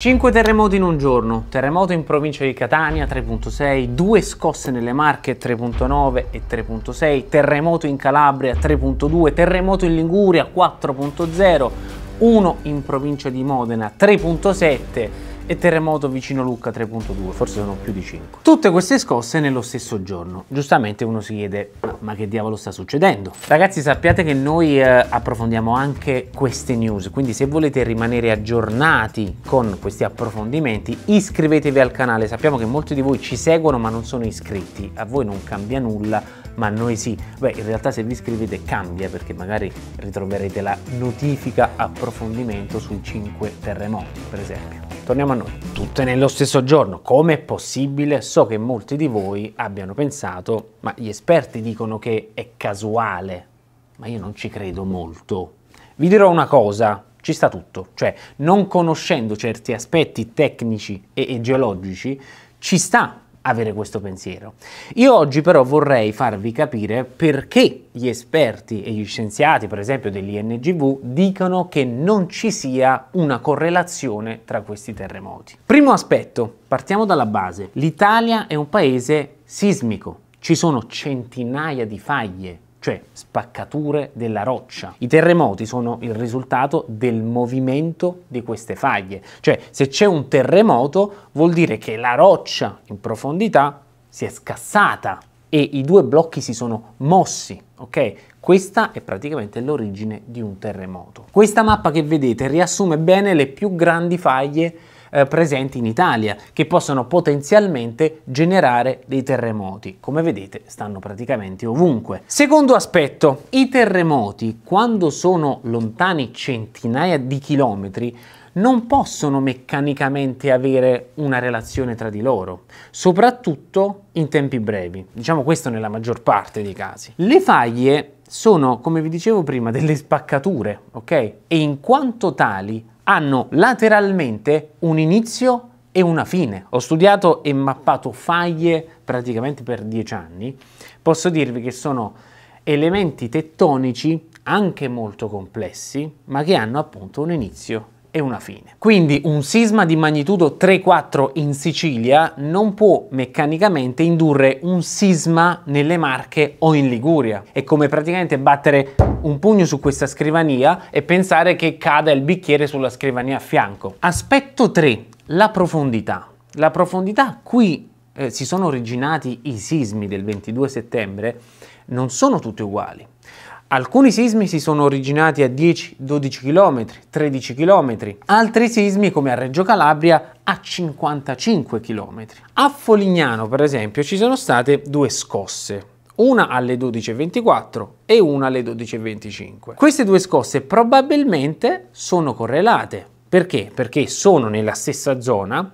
5 terremoti in un giorno, terremoto in provincia di Catania 3.6, 2 scosse nelle Marche 3.9 e 3.6, terremoto in Calabria 3.2, terremoto in Liguria 4.0, 1 in provincia di Modena 3.7, e terremoto vicino Lucca 3.2, forse sono più di 5. Tutte queste scosse nello stesso giorno. Giustamente uno si chiede, ma, ma che diavolo sta succedendo? Ragazzi sappiate che noi eh, approfondiamo anche queste news, quindi se volete rimanere aggiornati con questi approfondimenti iscrivetevi al canale, sappiamo che molti di voi ci seguono ma non sono iscritti, a voi non cambia nulla, ma a noi sì. Beh, in realtà se vi iscrivete cambia perché magari ritroverete la notifica approfondimento sui 5 terremoti, per esempio torniamo a noi. Tutte nello stesso giorno, come è possibile? So che molti di voi abbiano pensato, ma gli esperti dicono che è casuale, ma io non ci credo molto. Vi dirò una cosa, ci sta tutto, cioè non conoscendo certi aspetti tecnici e geologici, ci sta avere questo pensiero. Io oggi però vorrei farvi capire perché gli esperti e gli scienziati, per esempio dell'INGV, dicono che non ci sia una correlazione tra questi terremoti. Primo aspetto, partiamo dalla base. L'Italia è un paese sismico, ci sono centinaia di faglie cioè spaccature della roccia. I terremoti sono il risultato del movimento di queste faglie, cioè se c'è un terremoto vuol dire che la roccia in profondità si è scassata e i due blocchi si sono mossi, ok? Questa è praticamente l'origine di un terremoto. Questa mappa che vedete riassume bene le più grandi faglie eh, presenti in Italia che possono potenzialmente generare dei terremoti. Come vedete stanno praticamente ovunque. Secondo aspetto, i terremoti quando sono lontani centinaia di chilometri non possono meccanicamente avere una relazione tra di loro, soprattutto in tempi brevi, diciamo questo nella maggior parte dei casi. Le faglie sono, come vi dicevo prima, delle spaccature, ok? E in quanto tali hanno lateralmente un inizio e una fine. Ho studiato e mappato faglie praticamente per dieci anni. Posso dirvi che sono elementi tettonici anche molto complessi, ma che hanno appunto un inizio e una fine. Quindi un sisma di magnitudo 3-4 in Sicilia non può meccanicamente indurre un sisma nelle Marche o in Liguria. È come praticamente battere un pugno su questa scrivania e pensare che cada il bicchiere sulla scrivania a fianco. Aspetto 3, la profondità. La profondità qui eh, si sono originati i sismi del 22 settembre non sono tutti uguali. Alcuni sismi si sono originati a 10, 12 km, 13 km, altri sismi come a Reggio Calabria a 55 km. A Folignano, per esempio, ci sono state due scosse una alle 12.24 e una alle 12.25. Queste due scosse probabilmente sono correlate. Perché? Perché sono nella stessa zona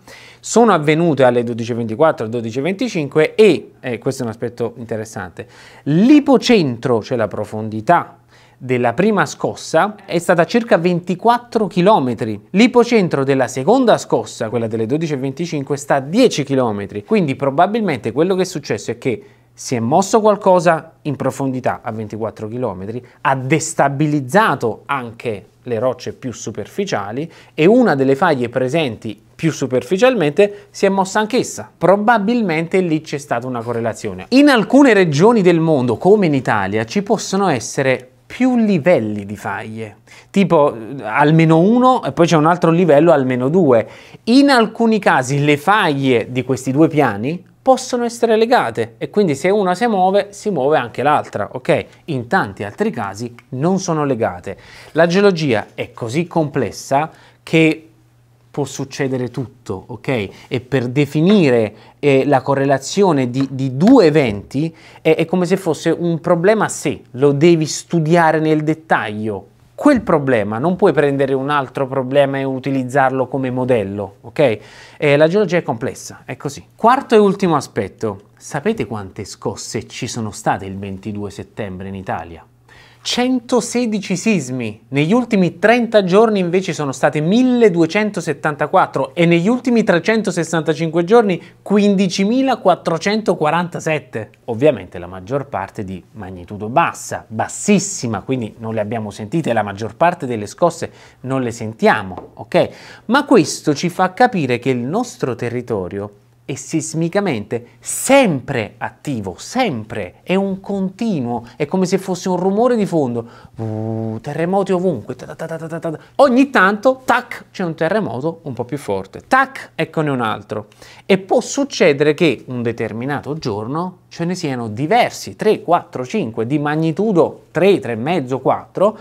sono avvenute alle 12.24, 12.25 e, eh, questo è un aspetto interessante, l'ipocentro, cioè la profondità della prima scossa è stata circa 24 km. L'ipocentro della seconda scossa, quella delle 12.25, sta a 10 km. Quindi probabilmente quello che è successo è che si è mosso qualcosa in profondità a 24 km, ha destabilizzato anche le rocce più superficiali e una delle faglie presenti più superficialmente, si è mossa anch'essa. Probabilmente lì c'è stata una correlazione. In alcune regioni del mondo, come in Italia, ci possono essere più livelli di faglie, tipo eh, almeno uno e poi c'è un altro livello almeno due. In alcuni casi le faglie di questi due piani possono essere legate e quindi se una si muove si muove anche l'altra, ok? In tanti altri casi non sono legate. La geologia è così complessa che può succedere tutto, ok? E per definire eh, la correlazione di, di due eventi è, è come se fosse un problema a sé, lo devi studiare nel dettaglio, quel problema, non puoi prendere un altro problema e utilizzarlo come modello, ok? Eh, la geologia è complessa, è così. Quarto e ultimo aspetto, sapete quante scosse ci sono state il 22 settembre in Italia? 116 sismi, negli ultimi 30 giorni invece sono stati 1274 e negli ultimi 365 giorni 15447. Ovviamente la maggior parte di magnitudo bassa, bassissima, quindi non le abbiamo sentite, la maggior parte delle scosse non le sentiamo, ok? Ma questo ci fa capire che il nostro territorio e sismicamente sempre attivo, sempre, è un continuo, è come se fosse un rumore di fondo, uh, terremoti ovunque, ogni tanto, tac, c'è un terremoto un po' più forte, tac, eccone un altro. E può succedere che un determinato giorno ce ne siano diversi, 3, 4, 5, di magnitudo 3, 3,5, 4,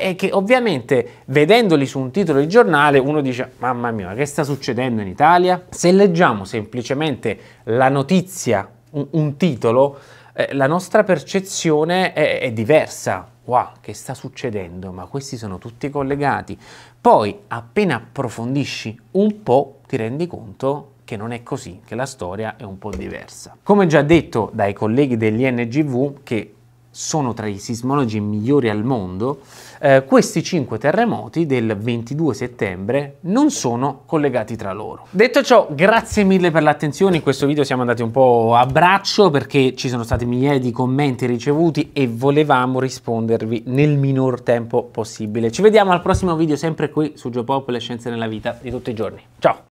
è che ovviamente vedendoli su un titolo di giornale uno dice mamma mia che sta succedendo in Italia? Se leggiamo semplicemente la notizia, un, un titolo, eh, la nostra percezione è, è diversa. Wow, che sta succedendo? Ma questi sono tutti collegati. Poi appena approfondisci un po' ti rendi conto che non è così, che la storia è un po' diversa. Come già detto dai colleghi dell'INGV, che sono tra i sismologi migliori al mondo, eh, questi cinque terremoti del 22 settembre non sono collegati tra loro. Detto ciò, grazie mille per l'attenzione, in questo video siamo andati un po' a braccio perché ci sono stati migliaia di commenti ricevuti e volevamo rispondervi nel minor tempo possibile. Ci vediamo al prossimo video sempre qui su Geopop, le scienze nella vita di tutti i giorni. Ciao!